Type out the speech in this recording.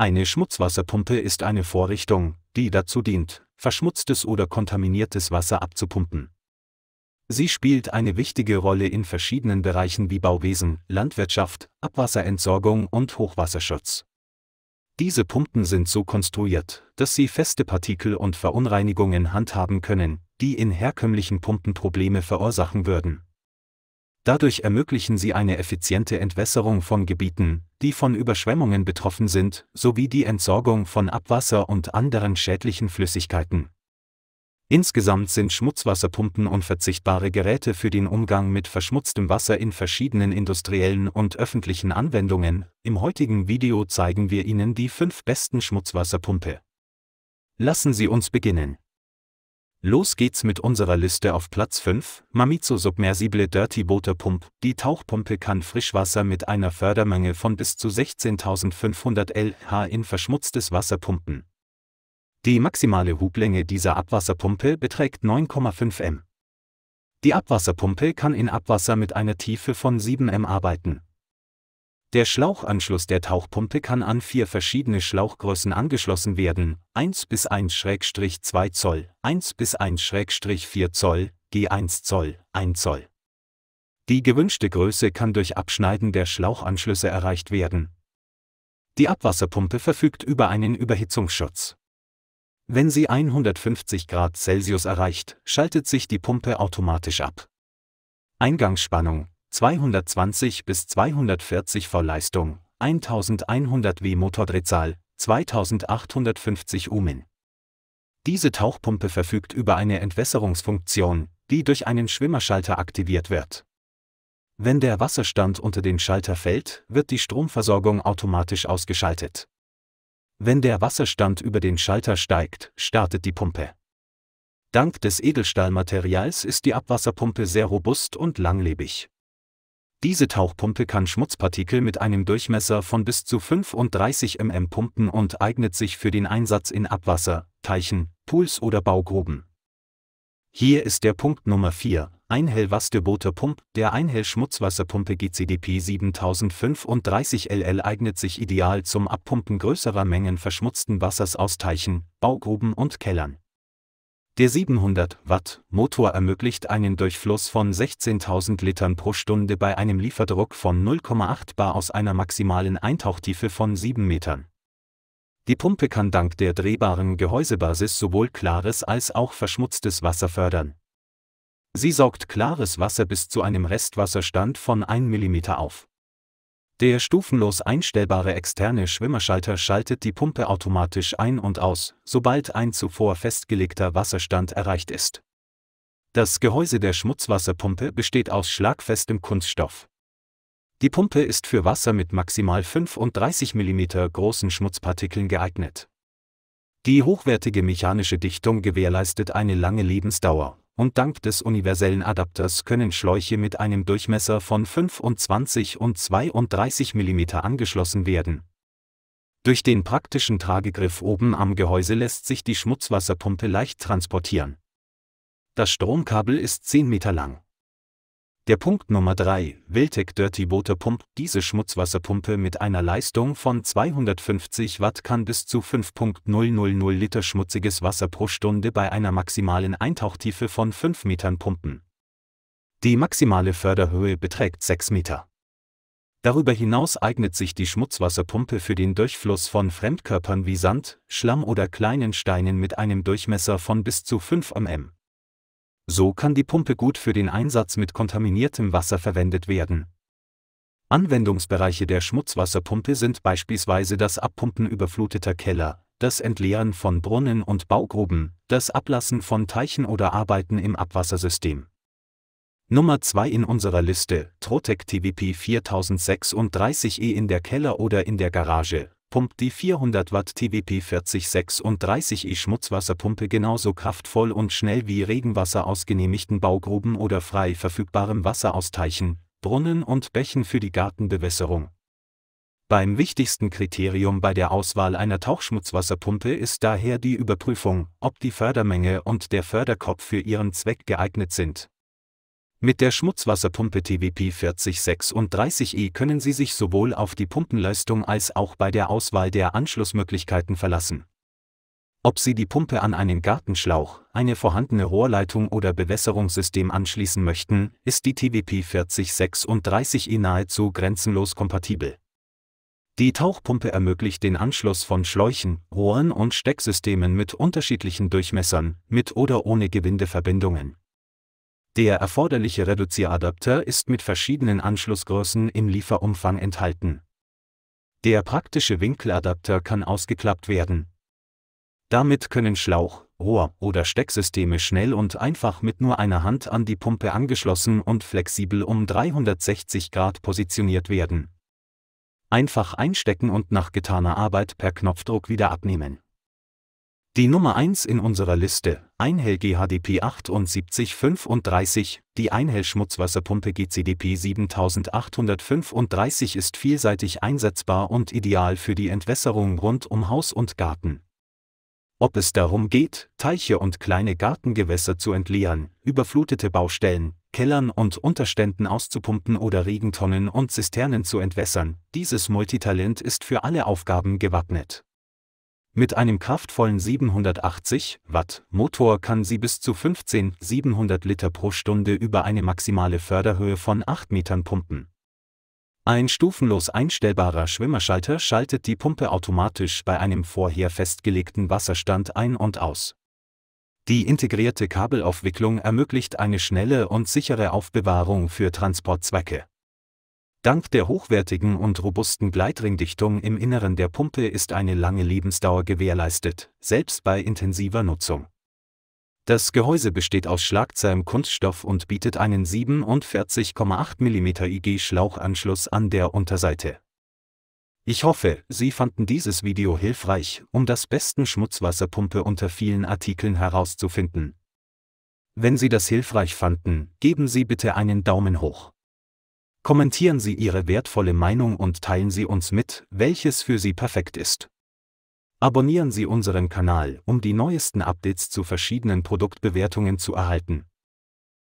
Eine Schmutzwasserpumpe ist eine Vorrichtung, die dazu dient, verschmutztes oder kontaminiertes Wasser abzupumpen. Sie spielt eine wichtige Rolle in verschiedenen Bereichen wie Bauwesen, Landwirtschaft, Abwasserentsorgung und Hochwasserschutz. Diese Pumpen sind so konstruiert, dass sie feste Partikel und Verunreinigungen handhaben können, die in herkömmlichen Pumpen Probleme verursachen würden. Dadurch ermöglichen sie eine effiziente Entwässerung von Gebieten, die von Überschwemmungen betroffen sind, sowie die Entsorgung von Abwasser und anderen schädlichen Flüssigkeiten. Insgesamt sind Schmutzwasserpumpen unverzichtbare Geräte für den Umgang mit verschmutztem Wasser in verschiedenen industriellen und öffentlichen Anwendungen. Im heutigen Video zeigen wir Ihnen die fünf besten Schmutzwasserpumpe. Lassen Sie uns beginnen. Los geht's mit unserer Liste auf Platz 5, Mamizu Submersible Dirty Boater Pump. Die Tauchpumpe kann Frischwasser mit einer Fördermenge von bis zu 16.500 lh in verschmutztes Wasser pumpen. Die maximale Hublänge dieser Abwasserpumpe beträgt 9,5 m. Die Abwasserpumpe kann in Abwasser mit einer Tiefe von 7 m arbeiten. Der Schlauchanschluss der Tauchpumpe kann an vier verschiedene Schlauchgrößen angeschlossen werden, 1 bis 1-2 Zoll, 1 bis 1-4 Zoll, G1 Zoll, 1 Zoll. Die gewünschte Größe kann durch Abschneiden der Schlauchanschlüsse erreicht werden. Die Abwasserpumpe verfügt über einen Überhitzungsschutz. Wenn sie 150 Grad Celsius erreicht, schaltet sich die Pumpe automatisch ab. Eingangsspannung 220 bis 240 V Leistung, 1100 W Motordrehzahl, 2850 Umin. Diese Tauchpumpe verfügt über eine Entwässerungsfunktion, die durch einen Schwimmerschalter aktiviert wird. Wenn der Wasserstand unter den Schalter fällt, wird die Stromversorgung automatisch ausgeschaltet. Wenn der Wasserstand über den Schalter steigt, startet die Pumpe. Dank des Edelstahlmaterials ist die Abwasserpumpe sehr robust und langlebig. Diese Tauchpumpe kann Schmutzpartikel mit einem Durchmesser von bis zu 35 mm pumpen und eignet sich für den Einsatz in Abwasser, Teichen, Pools oder Baugruben. Hier ist der Punkt Nummer 4, Einhell Wasterbooter Pump. Der Einhell Schmutzwasserpumpe GCDP 7035 LL eignet sich ideal zum Abpumpen größerer Mengen verschmutzten Wassers aus Teichen, Baugruben und Kellern. Der 700 Watt Motor ermöglicht einen Durchfluss von 16.000 Litern pro Stunde bei einem Lieferdruck von 0,8 bar aus einer maximalen Eintauchtiefe von 7 Metern. Die Pumpe kann dank der drehbaren Gehäusebasis sowohl klares als auch verschmutztes Wasser fördern. Sie saugt klares Wasser bis zu einem Restwasserstand von 1 mm auf. Der stufenlos einstellbare externe Schwimmerschalter schaltet die Pumpe automatisch ein und aus, sobald ein zuvor festgelegter Wasserstand erreicht ist. Das Gehäuse der Schmutzwasserpumpe besteht aus schlagfestem Kunststoff. Die Pumpe ist für Wasser mit maximal 35 mm großen Schmutzpartikeln geeignet. Die hochwertige mechanische Dichtung gewährleistet eine lange Lebensdauer und dank des universellen Adapters können Schläuche mit einem Durchmesser von 25 und 32 mm angeschlossen werden. Durch den praktischen Tragegriff oben am Gehäuse lässt sich die Schmutzwasserpumpe leicht transportieren. Das Stromkabel ist 10 Meter lang. Der Punkt Nummer 3, Wiltec Dirty Water Pump. Diese Schmutzwasserpumpe mit einer Leistung von 250 Watt kann bis zu 5.000 Liter schmutziges Wasser pro Stunde bei einer maximalen Eintauchtiefe von 5 Metern pumpen. Die maximale Förderhöhe beträgt 6 Meter. Darüber hinaus eignet sich die Schmutzwasserpumpe für den Durchfluss von Fremdkörpern wie Sand, Schlamm oder kleinen Steinen mit einem Durchmesser von bis zu 5 mm. So kann die Pumpe gut für den Einsatz mit kontaminiertem Wasser verwendet werden. Anwendungsbereiche der Schmutzwasserpumpe sind beispielsweise das Abpumpen überfluteter Keller, das Entleeren von Brunnen und Baugruben, das Ablassen von Teichen oder Arbeiten im Abwassersystem. Nummer 2 in unserer Liste, Trotec TVP 4036E in der Keller oder in der Garage, pumpt die 400 Watt TWP 4036 e Schmutzwasserpumpe genauso kraftvoll und schnell wie Regenwasser aus genehmigten Baugruben oder frei verfügbarem Wasser aus Teichen, Brunnen und Bächen für die Gartenbewässerung. Beim wichtigsten Kriterium bei der Auswahl einer Tauchschmutzwasserpumpe ist daher die Überprüfung, ob die Fördermenge und der Förderkopf für ihren Zweck geeignet sind mit der Schmutzwasserpumpe TWP 4036i e können Sie sich sowohl auf die Pumpenleistung als auch bei der Auswahl der Anschlussmöglichkeiten verlassen. Ob Sie die Pumpe an einen Gartenschlauch, eine vorhandene Rohrleitung oder Bewässerungssystem anschließen möchten, ist die TWP 4036i e nahezu grenzenlos kompatibel. Die Tauchpumpe ermöglicht den Anschluss von Schläuchen, Rohren und Stecksystemen mit unterschiedlichen Durchmessern, mit oder ohne Gewindeverbindungen. Der erforderliche Reduzieradapter ist mit verschiedenen Anschlussgrößen im Lieferumfang enthalten. Der praktische Winkeladapter kann ausgeklappt werden. Damit können Schlauch, Rohr oder Stecksysteme schnell und einfach mit nur einer Hand an die Pumpe angeschlossen und flexibel um 360 Grad positioniert werden. Einfach einstecken und nach getaner Arbeit per Knopfdruck wieder abnehmen. Die Nummer 1 in unserer Liste, Einhell GHDP 7835, die Einhell Schmutzwasserpumpe GCDP 7835 ist vielseitig einsetzbar und ideal für die Entwässerung rund um Haus und Garten. Ob es darum geht, Teiche und kleine Gartengewässer zu entleeren, überflutete Baustellen, Kellern und Unterständen auszupumpen oder Regentonnen und Zisternen zu entwässern, dieses Multitalent ist für alle Aufgaben gewappnet. Mit einem kraftvollen 780 Watt Motor kann sie bis zu 15.700 Liter pro Stunde über eine maximale Förderhöhe von 8 Metern pumpen. Ein stufenlos einstellbarer Schwimmerschalter schaltet die Pumpe automatisch bei einem vorher festgelegten Wasserstand ein und aus. Die integrierte Kabelaufwicklung ermöglicht eine schnelle und sichere Aufbewahrung für Transportzwecke. Dank der hochwertigen und robusten Gleitringdichtung im Inneren der Pumpe ist eine lange Lebensdauer gewährleistet, selbst bei intensiver Nutzung. Das Gehäuse besteht aus Schlagzeim-Kunststoff und bietet einen 47,8 mm IG-Schlauchanschluss an der Unterseite. Ich hoffe, Sie fanden dieses Video hilfreich, um das besten Schmutzwasserpumpe unter vielen Artikeln herauszufinden. Wenn Sie das hilfreich fanden, geben Sie bitte einen Daumen hoch. Kommentieren Sie Ihre wertvolle Meinung und teilen Sie uns mit, welches für Sie perfekt ist. Abonnieren Sie unseren Kanal, um die neuesten Updates zu verschiedenen Produktbewertungen zu erhalten.